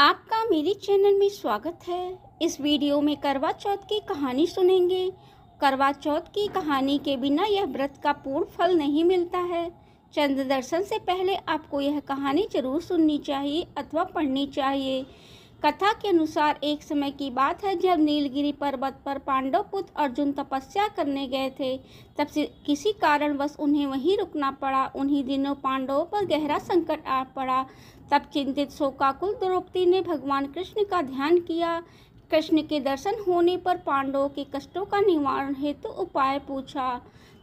आपका मेरे चैनल में स्वागत है इस वीडियो में करवा चौथ की कहानी सुनेंगे करवा चौथ की कहानी के बिना यह व्रत का पूर्ण फल नहीं मिलता है चंद्र दर्शन से पहले आपको यह कहानी जरूर सुननी चाहिए अथवा पढ़नी चाहिए कथा के अनुसार एक समय की बात है जब नीलगिरी पर्वत पर पांडव पुत्र अर्जुन तपस्या करने गए थे तब से किसी कारणवश उन्हें वहीं रुकना पड़ा उन्हीं दिनों पांडवों पर गहरा संकट आ पड़ा तब चिंतित शोकाकुल द्रौपदी ने भगवान कृष्ण का ध्यान किया कृष्ण के दर्शन होने पर पांडवों के कष्टों का निवारण हेतु तो उपाय पूछा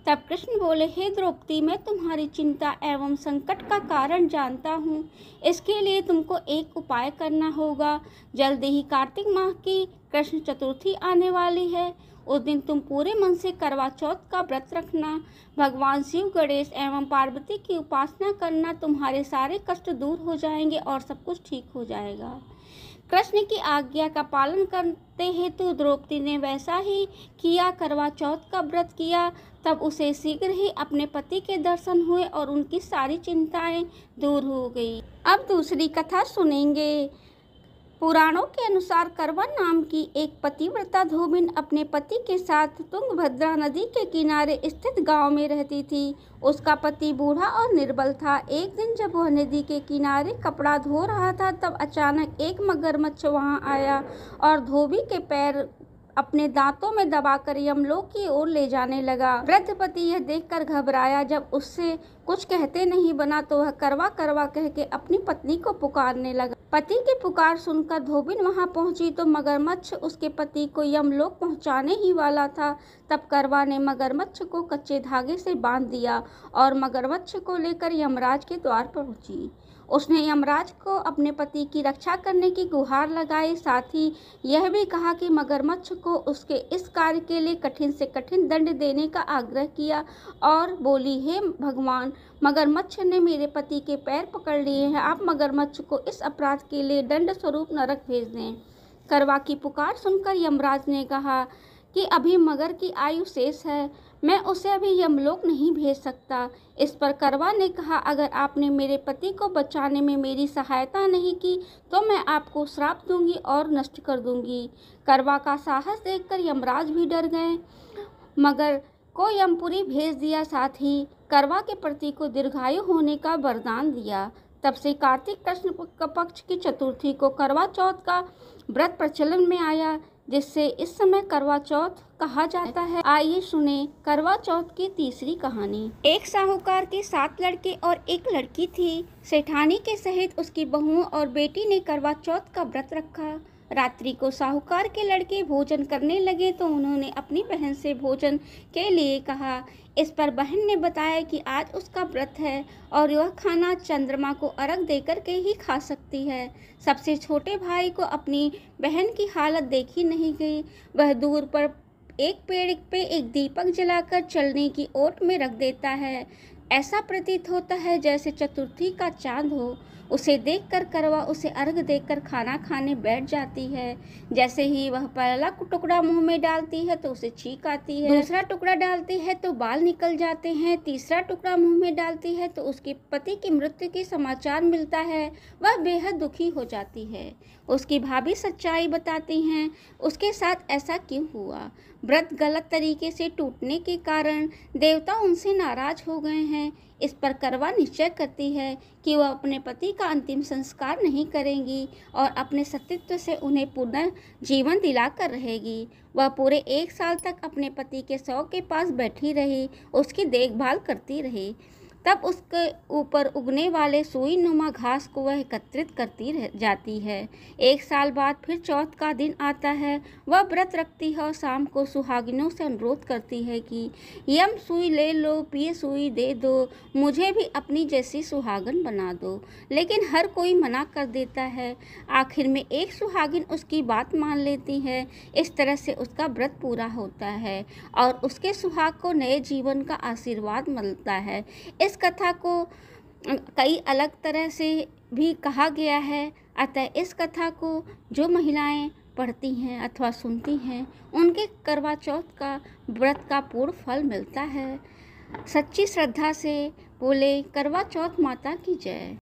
तब कृष्ण बोले हे द्रौपदी मैं तुम्हारी चिंता एवं संकट का कारण जानता हूँ इसके लिए तुमको एक उपाय करना होगा जल्दी ही कार्तिक माह की कृष्ण चतुर्थी आने वाली है उस दिन तुम पूरे मन से करवा चौथ का व्रत रखना भगवान शिव गणेश एवं पार्वती की उपासना करना तुम्हारे सारे कष्ट दूर हो जाएंगे और सब कुछ ठीक हो जाएगा कृष्ण की आज्ञा का पालन करते हेतु तो द्रौपदी ने वैसा ही किया करवा चौथ का व्रत किया तब उसे शीघ्र ही अपने पति के दर्शन हुए और उनकी सारी चिंताएं दूर हो गई अब दूसरी कथा सुनेंगे पुराणों के अनुसार करवा नाम की एक पतिव्रता धोबिन अपने पति के साथ तुंगभद्रा नदी के किनारे स्थित गांव में रहती थी उसका पति बूढ़ा और निर्बल था एक दिन जब वह नदी के किनारे कपड़ा धो रहा था तब अचानक एक मगरमच्छ वहां आया और धोबी के पैर अपने दांतों में दबाकर यमलोक की ओर ले जाने लगा वृद्ध पति यह देखकर घबराया जब उससे कुछ कहते नहीं बना तो वह करवा करवा कह के अपनी पत्नी को पुकारने लगा पति की पुकार सुनकर धोबिन वहां पहुंची तो मगरमच्छ उसके पति को यमलोक पहुंचाने ही वाला था तब करवा ने मगरमच्छ को कच्चे धागे से बांध दिया और मगरमच्छ को लेकर यमराज के द्वार पहुंची उसने यमराज को अपने पति की रक्षा करने की गुहार लगाई साथ ही यह भी कहा कि मगरमच्छ को उसके इस कार्य के लिए कठिन से कठिन दंड देने का आग्रह किया और बोली हे भगवान मगरमच्छ ने मेरे पति के पैर पकड़ लिए हैं आप मगरमच्छ को इस अपराध के लिए दंड स्वरूप नरक भेज दें करवा की पुकार सुनकर यमराज ने कहा कि अभी मगर की आयु शेष है मैं उसे अभी यमलोक नहीं भेज सकता इस पर करवा ने कहा अगर आपने मेरे पति को बचाने में मेरी सहायता नहीं की तो मैं आपको श्राप दूंगी और नष्ट कर दूंगी करवा का साहस देखकर यमराज भी डर गए मगर को यमपुरी भेज दिया साथ ही करवा के प्रति को दीर्घायु होने का वरदान दिया तब से कार्तिक कृष्ण पक्ष की चतुर्थी को करवा चौथ का व्रत प्रचलन में आया जिससे इस समय करवा चौथ कहा जाता है आइए सुने करवा चौथ की तीसरी कहानी एक साहूकार के सात लड़के और एक लड़की थी सेठानी के सहित उसकी बहुओं और बेटी ने करवा चौथ का व्रत रखा रात्रि को साहूकार के लड़के भोजन करने लगे तो उन्होंने अपनी बहन से भोजन के लिए कहा इस पर बहन ने बताया कि आज उसका व्रत है और वह खाना चंद्रमा को अर्घ देकर के ही खा सकती है सबसे छोटे भाई को अपनी बहन की हालत देखी नहीं गई वह दूर पर एक पेड़ पे एक दीपक जलाकर चलने की ओट में रख देता है ऐसा प्रतीत होता है जैसे चतुर्थी का चांद हो उसे देखकर करवा उसे अर्घ देकर खाना खाने बैठ जाती है जैसे ही वह पहला टुकड़ा मुंह में डालती है तो उसे छींक आती है दूसरा टुकड़ा डालती है तो बाल निकल जाते हैं तीसरा टुकड़ा मुंह में डालती है तो उसके पति की मृत्यु के समाचार मिलता है वह बेहद दुखी हो जाती है उसकी भाभी सच्चाई बताती हैं उसके साथ ऐसा क्यों हुआ व्रत गलत तरीके से टूटने के कारण देवता उनसे नाराज हो गए हैं इस पर करवा निश्चय करती है कि वह अपने पति का अंतिम संस्कार नहीं करेंगी और अपने सतित्व से उन्हें पुनः जीवन दिलाकर रहेगी वह पूरे एक साल तक अपने पति के शव के पास बैठी रही उसकी देखभाल करती रही तब उसके ऊपर उगने वाले सुई नुमा घास को वह एकत्रित करती रह जाती है एक साल बाद फिर चौथ का दिन आता है वह व्रत रखती है और शाम को सुहागिनों से अनुरोध करती है कि यम सुई ले लो पिए सुई दे दो मुझे भी अपनी जैसी सुहागन बना दो लेकिन हर कोई मना कर देता है आखिर में एक सुहागिन उसकी बात मान लेती है इस तरह से उसका व्रत पूरा होता है और उसके सुहाग को नए जीवन का आशीर्वाद मिलता है इस इस कथा को कई अलग तरह से भी कहा गया है अतः इस कथा को जो महिलाएं पढ़ती हैं अथवा सुनती हैं उनके करवा चौथ का व्रत का पूर्ण फल मिलता है सच्ची श्रद्धा से बोले करवा चौथ माता की जय